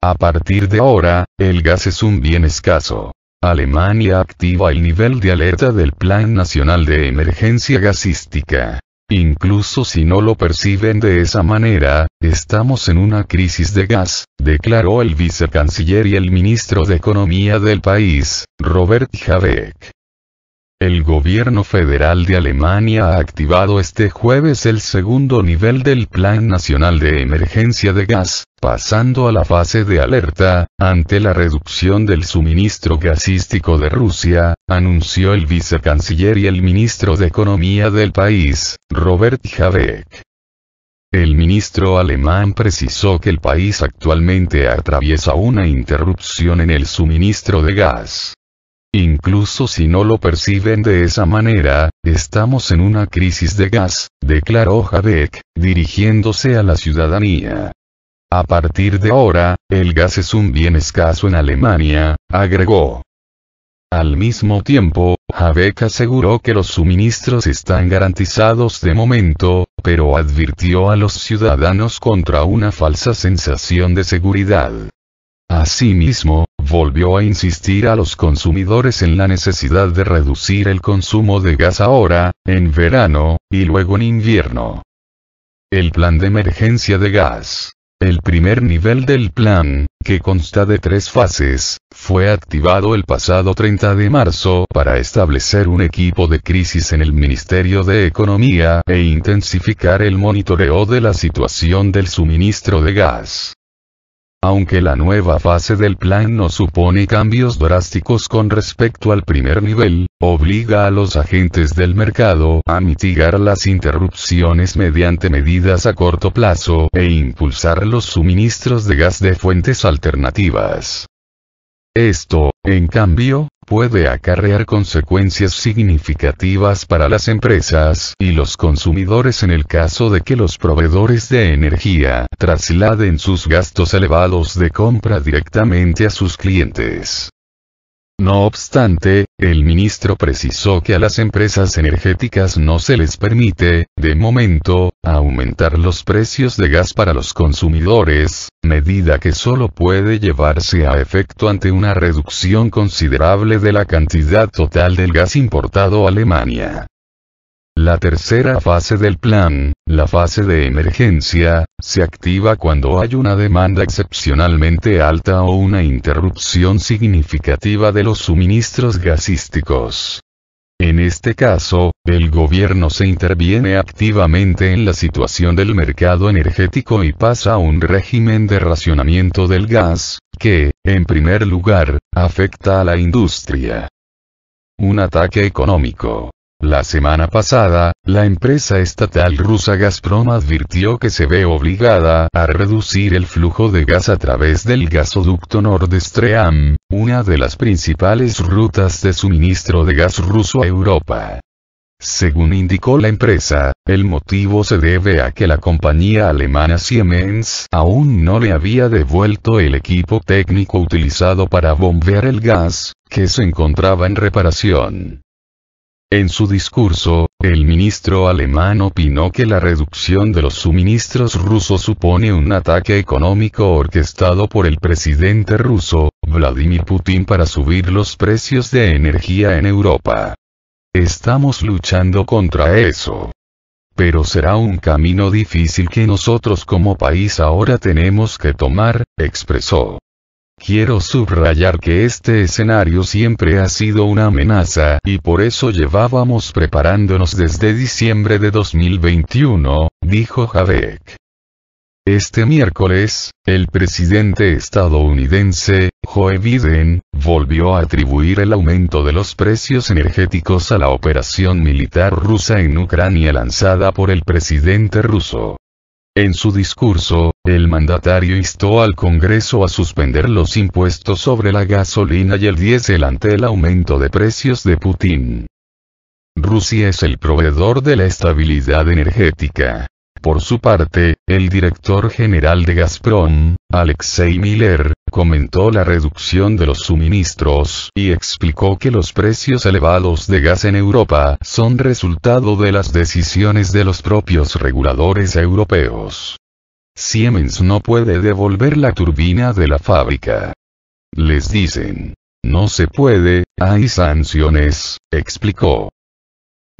A partir de ahora, el gas es un bien escaso. Alemania activa el nivel de alerta del Plan Nacional de Emergencia Gasística. Incluso si no lo perciben de esa manera, estamos en una crisis de gas, declaró el vicecanciller y el ministro de Economía del país, Robert Habeck. El gobierno federal de Alemania ha activado este jueves el segundo nivel del Plan Nacional de Emergencia de Gas, pasando a la fase de alerta, ante la reducción del suministro gasístico de Rusia, anunció el vicecanciller y el ministro de Economía del país, Robert Habeck. El ministro alemán precisó que el país actualmente atraviesa una interrupción en el suministro de gas. Incluso si no lo perciben de esa manera, estamos en una crisis de gas, declaró Habeck, dirigiéndose a la ciudadanía. A partir de ahora, el gas es un bien escaso en Alemania, agregó. Al mismo tiempo, Habeck aseguró que los suministros están garantizados de momento, pero advirtió a los ciudadanos contra una falsa sensación de seguridad. Asimismo, volvió a insistir a los consumidores en la necesidad de reducir el consumo de gas ahora, en verano, y luego en invierno. El plan de emergencia de gas. El primer nivel del plan, que consta de tres fases, fue activado el pasado 30 de marzo para establecer un equipo de crisis en el Ministerio de Economía e intensificar el monitoreo de la situación del suministro de gas. Aunque la nueva fase del plan no supone cambios drásticos con respecto al primer nivel, obliga a los agentes del mercado a mitigar las interrupciones mediante medidas a corto plazo e impulsar los suministros de gas de fuentes alternativas. Esto, en cambio, puede acarrear consecuencias significativas para las empresas y los consumidores en el caso de que los proveedores de energía trasladen sus gastos elevados de compra directamente a sus clientes. No obstante, el ministro precisó que a las empresas energéticas no se les permite, de momento, aumentar los precios de gas para los consumidores, medida que solo puede llevarse a efecto ante una reducción considerable de la cantidad total del gas importado a Alemania. La tercera fase del plan, la fase de emergencia, se activa cuando hay una demanda excepcionalmente alta o una interrupción significativa de los suministros gasísticos. En este caso, el gobierno se interviene activamente en la situación del mercado energético y pasa a un régimen de racionamiento del gas, que, en primer lugar, afecta a la industria. Un ataque económico. La semana pasada, la empresa estatal rusa Gazprom advirtió que se ve obligada a reducir el flujo de gas a través del gasoducto Nord Stream, una de las principales rutas de suministro de gas ruso a Europa. Según indicó la empresa, el motivo se debe a que la compañía alemana Siemens aún no le había devuelto el equipo técnico utilizado para bombear el gas, que se encontraba en reparación. En su discurso, el ministro alemán opinó que la reducción de los suministros rusos supone un ataque económico orquestado por el presidente ruso, Vladimir Putin, para subir los precios de energía en Europa. Estamos luchando contra eso. Pero será un camino difícil que nosotros como país ahora tenemos que tomar, expresó. Quiero subrayar que este escenario siempre ha sido una amenaza y por eso llevábamos preparándonos desde diciembre de 2021, dijo Javek. Este miércoles, el presidente estadounidense, Joe Biden, volvió a atribuir el aumento de los precios energéticos a la operación militar rusa en Ucrania lanzada por el presidente ruso. En su discurso, el mandatario instó al Congreso a suspender los impuestos sobre la gasolina y el diésel ante el aumento de precios de Putin. Rusia es el proveedor de la estabilidad energética. Por su parte, el director general de Gazprom, Alexei Miller, comentó la reducción de los suministros y explicó que los precios elevados de gas en Europa son resultado de las decisiones de los propios reguladores europeos. Siemens no puede devolver la turbina de la fábrica. Les dicen, no se puede, hay sanciones, explicó.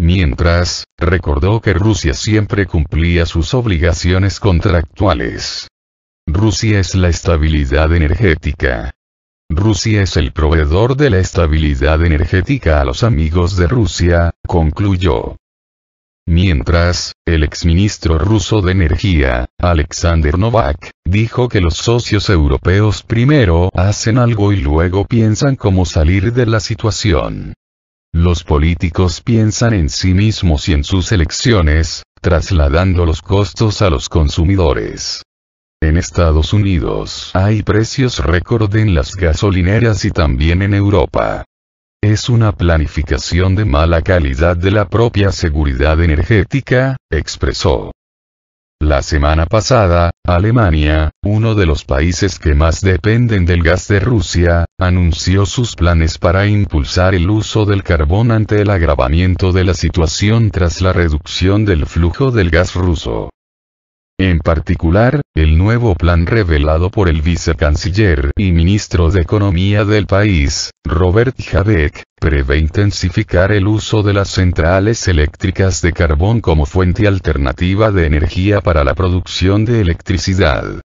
Mientras, recordó que Rusia siempre cumplía sus obligaciones contractuales. Rusia es la estabilidad energética. Rusia es el proveedor de la estabilidad energética a los amigos de Rusia, concluyó. Mientras, el exministro ruso de Energía, Alexander Novak, dijo que los socios europeos primero hacen algo y luego piensan cómo salir de la situación. Los políticos piensan en sí mismos y en sus elecciones, trasladando los costos a los consumidores. En Estados Unidos hay precios récord en las gasolineras y también en Europa. Es una planificación de mala calidad de la propia seguridad energética, expresó. La semana pasada, Alemania, uno de los países que más dependen del gas de Rusia, anunció sus planes para impulsar el uso del carbón ante el agravamiento de la situación tras la reducción del flujo del gas ruso. En particular, el nuevo plan revelado por el vicecanciller y ministro de Economía del país, Robert Jabeck, prevé intensificar el uso de las centrales eléctricas de carbón como fuente alternativa de energía para la producción de electricidad.